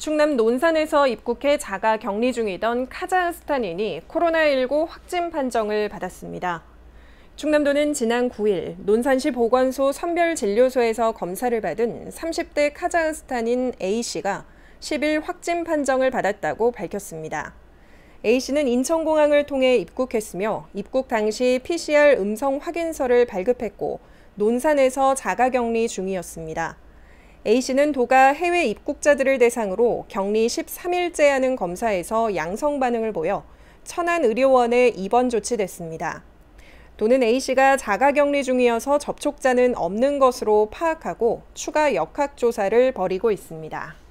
충남 논산에서 입국해 자가 격리 중이던 카자흐스탄인이 코로나19 확진 판정을 받았습니다. 충남도는 지난 9일 논산시 보건소 선별진료소에서 검사를 받은 30대 카자흐스탄인 A씨가 10일 확진 판정을 받았다고 밝혔습니다. A씨는 인천공항을 통해 입국했으며 입국 당시 PCR 음성 확인서를 발급했고 논산에서 자가격리 중이었습니다. A씨는 도가 해외 입국자들을 대상으로 격리 13일째 하는 검사에서 양성 반응을 보여 천안 의료원에 입원 조치됐습니다. 도는 A씨가 자가 격리 중이어서 접촉자는 없는 것으로 파악하고 추가 역학조사를 벌이고 있습니다.